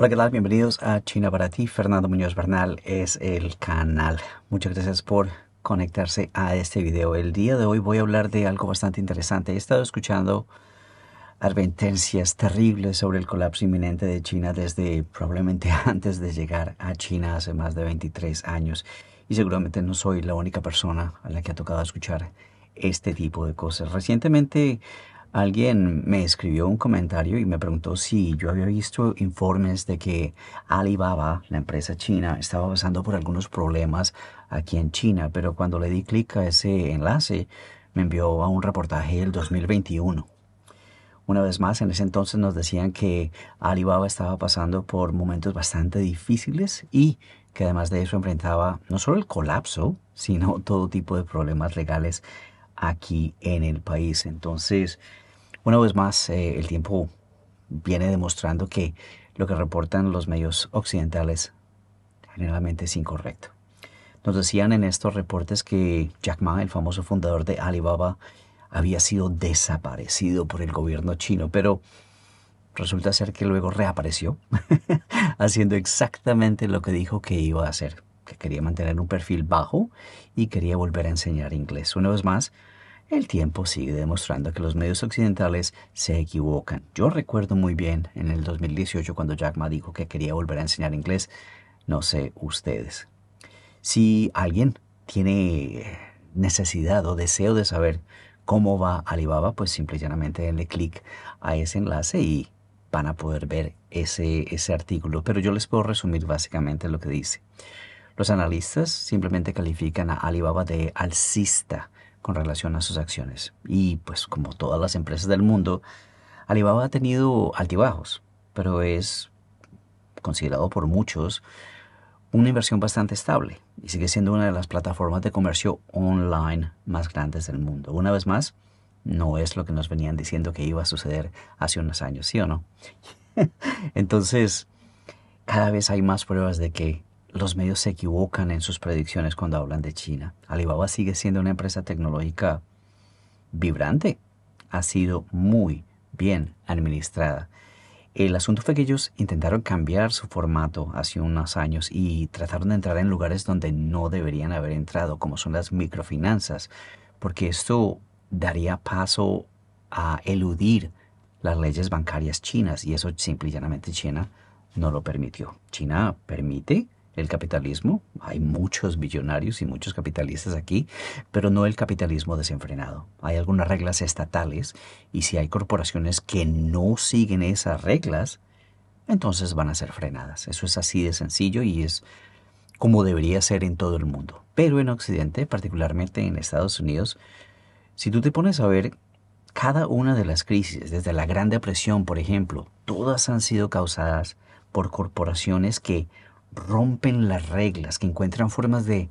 Hola, ¿qué tal? Bienvenidos a China para ti. Fernando Muñoz Bernal es el canal. Muchas gracias por conectarse a este video. El día de hoy voy a hablar de algo bastante interesante. He estado escuchando advertencias terribles sobre el colapso inminente de China desde probablemente antes de llegar a China hace más de 23 años. Y seguramente no soy la única persona a la que ha tocado escuchar este tipo de cosas. Recientemente Alguien me escribió un comentario y me preguntó si yo había visto informes de que Alibaba, la empresa china, estaba pasando por algunos problemas aquí en China, pero cuando le di clic a ese enlace me envió a un reportaje del 2021. Una vez más, en ese entonces nos decían que Alibaba estaba pasando por momentos bastante difíciles y que además de eso enfrentaba no solo el colapso, sino todo tipo de problemas legales aquí en el país. Entonces, una vez más, eh, el tiempo viene demostrando que lo que reportan los medios occidentales generalmente es incorrecto. Nos decían en estos reportes que Jack Ma, el famoso fundador de Alibaba, había sido desaparecido por el gobierno chino, pero resulta ser que luego reapareció, haciendo exactamente lo que dijo que iba a hacer, que quería mantener un perfil bajo y quería volver a enseñar inglés. Una vez más, el tiempo sigue demostrando que los medios occidentales se equivocan. Yo recuerdo muy bien en el 2018 cuando Jack Ma dijo que quería volver a enseñar inglés. No sé ustedes. Si alguien tiene necesidad o deseo de saber cómo va Alibaba, pues simplemente denle clic a ese enlace y van a poder ver ese, ese artículo. Pero yo les puedo resumir básicamente lo que dice. Los analistas simplemente califican a Alibaba de alcista con relación a sus acciones. Y pues como todas las empresas del mundo, Alibaba ha tenido altibajos, pero es considerado por muchos una inversión bastante estable y sigue siendo una de las plataformas de comercio online más grandes del mundo. Una vez más, no es lo que nos venían diciendo que iba a suceder hace unos años, ¿sí o no? Entonces, cada vez hay más pruebas de que los medios se equivocan en sus predicciones cuando hablan de China. Alibaba sigue siendo una empresa tecnológica vibrante. Ha sido muy bien administrada. El asunto fue que ellos intentaron cambiar su formato hace unos años y trataron de entrar en lugares donde no deberían haber entrado, como son las microfinanzas, porque esto daría paso a eludir las leyes bancarias chinas y eso simple y llanamente China no lo permitió. China permite el capitalismo. Hay muchos billonarios y muchos capitalistas aquí, pero no el capitalismo desenfrenado. Hay algunas reglas estatales y si hay corporaciones que no siguen esas reglas, entonces van a ser frenadas. Eso es así de sencillo y es como debería ser en todo el mundo. Pero en Occidente, particularmente en Estados Unidos, si tú te pones a ver cada una de las crisis, desde la Gran Depresión, por ejemplo, todas han sido causadas por corporaciones que rompen las reglas, que encuentran formas de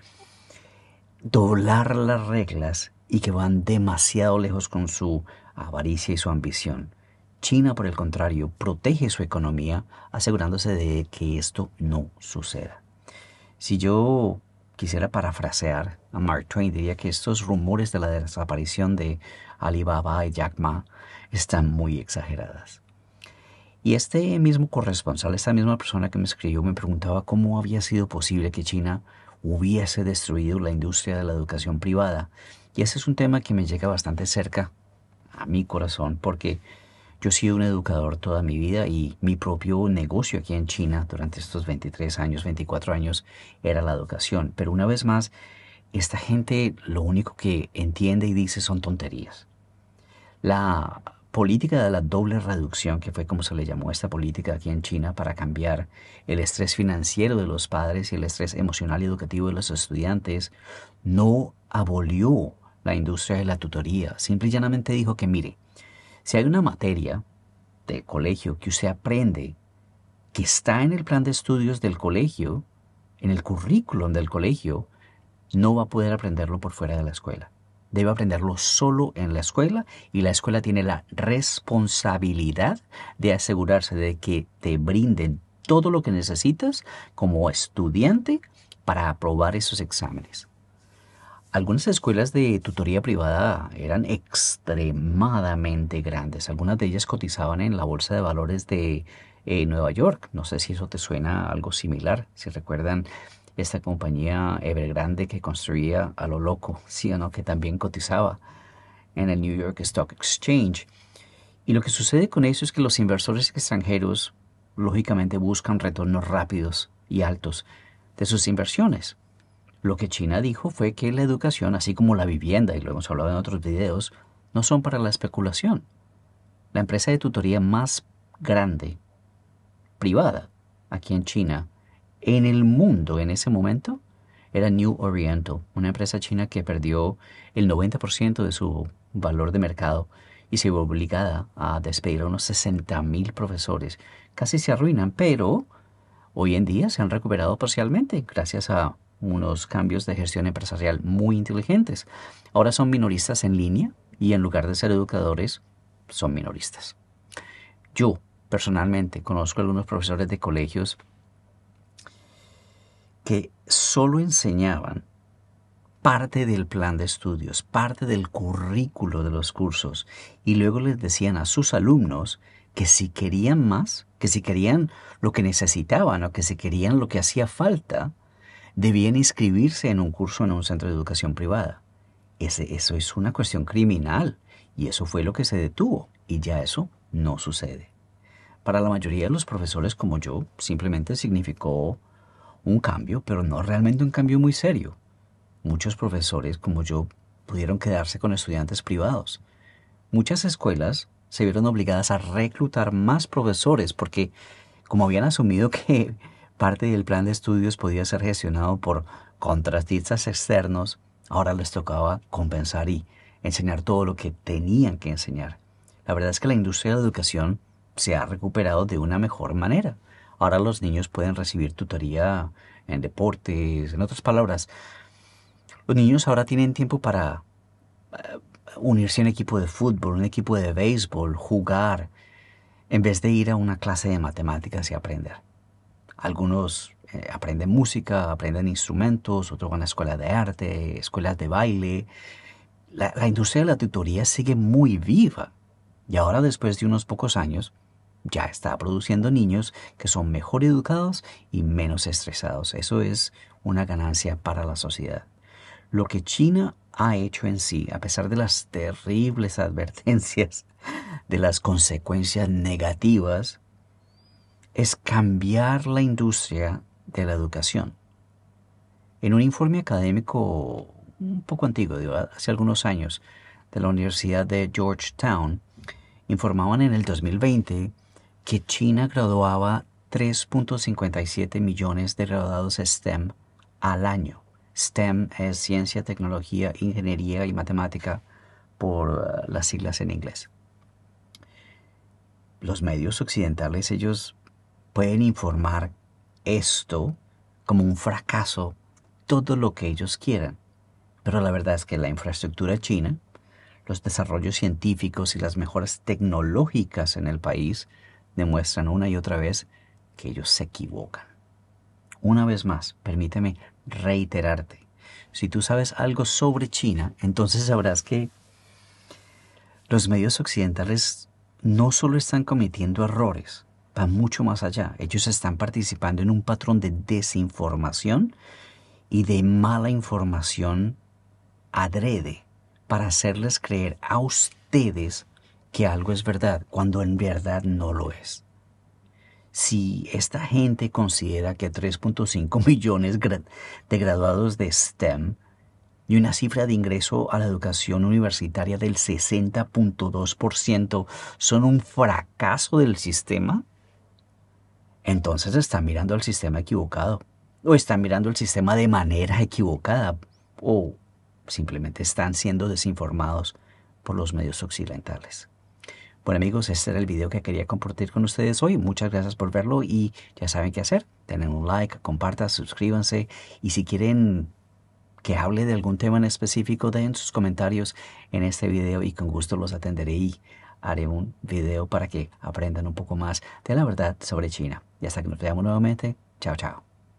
doblar las reglas y que van demasiado lejos con su avaricia y su ambición. China, por el contrario, protege su economía asegurándose de que esto no suceda. Si yo quisiera parafrasear a Mark Twain, diría que estos rumores de la desaparición de Alibaba y Jack Ma están muy exageradas. Y este mismo corresponsal, esta misma persona que me escribió, me preguntaba cómo había sido posible que China hubiese destruido la industria de la educación privada. Y ese es un tema que me llega bastante cerca a mi corazón porque yo he sido un educador toda mi vida y mi propio negocio aquí en China durante estos 23 años, 24 años, era la educación. Pero una vez más, esta gente lo único que entiende y dice son tonterías. La política de la doble reducción, que fue como se le llamó esta política aquí en China para cambiar el estrés financiero de los padres y el estrés emocional y educativo de los estudiantes, no abolió la industria de la tutoría. Simple y llanamente dijo que, mire, si hay una materia de colegio que usted aprende que está en el plan de estudios del colegio, en el currículum del colegio, no va a poder aprenderlo por fuera de la escuela debe aprenderlo solo en la escuela y la escuela tiene la responsabilidad de asegurarse de que te brinden todo lo que necesitas como estudiante para aprobar esos exámenes. Algunas escuelas de tutoría privada eran extremadamente grandes. Algunas de ellas cotizaban en la Bolsa de Valores de eh, Nueva York. No sé si eso te suena algo similar, si recuerdan esta compañía Evergrande que construía a lo loco, sí o no, que también cotizaba en el New York Stock Exchange. Y lo que sucede con eso es que los inversores extranjeros lógicamente buscan retornos rápidos y altos de sus inversiones. Lo que China dijo fue que la educación, así como la vivienda, y lo hemos hablado en otros videos, no son para la especulación. La empresa de tutoría más grande, privada, aquí en China, en el mundo en ese momento era New Oriental, una empresa china que perdió el 90% de su valor de mercado y se vio obligada a despedir a unos 60.000 profesores. Casi se arruinan, pero hoy en día se han recuperado parcialmente gracias a unos cambios de gestión empresarial muy inteligentes. Ahora son minoristas en línea y en lugar de ser educadores, son minoristas. Yo, personalmente, conozco algunos profesores de colegios que solo enseñaban parte del plan de estudios, parte del currículo de los cursos, y luego les decían a sus alumnos que si querían más, que si querían lo que necesitaban o que si querían lo que hacía falta, debían inscribirse en un curso en un centro de educación privada. eso es una cuestión criminal y eso fue lo que se detuvo y ya eso no sucede. Para la mayoría de los profesores como yo, simplemente significó un cambio, pero no realmente un cambio muy serio. Muchos profesores como yo pudieron quedarse con estudiantes privados. Muchas escuelas se vieron obligadas a reclutar más profesores porque, como habían asumido que parte del plan de estudios podía ser gestionado por contratistas externos, ahora les tocaba compensar y enseñar todo lo que tenían que enseñar. La verdad es que la industria de la educación se ha recuperado de una mejor manera. Ahora los niños pueden recibir tutoría en deportes, en otras palabras. Los niños ahora tienen tiempo para eh, unirse a un equipo de fútbol, un equipo de béisbol, jugar, en vez de ir a una clase de matemáticas y aprender. Algunos eh, aprenden música, aprenden instrumentos, otros van a escuelas de arte, escuelas de baile. la industria de la tutoría sigue muy viva. Y ahora, después de unos pocos años, ya está produciendo niños que son mejor educados y menos estresados. Eso es una ganancia para la sociedad. Lo que China ha hecho en sí, a pesar de las terribles advertencias, de las consecuencias negativas, es cambiar la industria de la educación. En un informe académico un poco antiguo, hace algunos años, de la Universidad de Georgetown, informaban en el 2020 que China graduaba 3.57 millones de graduados STEM al año. STEM es ciencia, tecnología, ingeniería y matemática por eh, las siglas en inglés. Los medios occidentales, ellos pueden informar esto como un fracaso todo lo que ellos quieran. Pero la verdad es que la infraestructura china, los desarrollos científicos y las mejoras tecnológicas en el país demuestran una y otra vez que ellos se equivocan. Una vez más, permíteme reiterarte. Si tú sabes algo sobre China, entonces sabrás que los medios occidentales no solo están cometiendo errores, van mucho más allá. Ellos están participando en un patrón de desinformación y de mala información adrede para hacerles creer a ustedes que algo es verdad cuando en verdad no lo es. Si esta gente considera que 3.5 millones de graduados de STEM y una cifra de ingreso a la educación universitaria del 60.2% son un fracaso del sistema, entonces están mirando al sistema equivocado o están mirando el sistema de manera equivocada o simplemente están siendo desinformados por los medios occidentales. Bueno amigos, este era el video que quería compartir con ustedes hoy. Muchas gracias por verlo y ya saben qué hacer. Denle un like, compartan, suscríbanse y si quieren que hable de algún tema en específico, den sus comentarios en este video y con gusto los atenderé y haré un video para que aprendan un poco más de la verdad sobre China. Y hasta que nos veamos nuevamente, chao chao.